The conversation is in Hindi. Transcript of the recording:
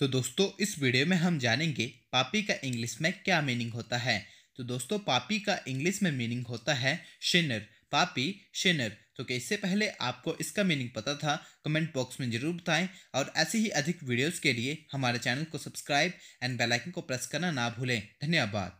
तो दोस्तों इस वीडियो में हम जानेंगे पापी का इंग्लिश में क्या मीनिंग होता है तो दोस्तों पापी का इंग्लिश में मीनिंग होता है शिनर पापी शिनर तो क्या इससे पहले आपको इसका मीनिंग पता था कमेंट बॉक्स में जरूर बताएं और ऐसे ही अधिक वीडियोस के लिए हमारे चैनल को सब्सक्राइब एंड बेलाइकन को प्रेस करना ना भूलें धन्यवाद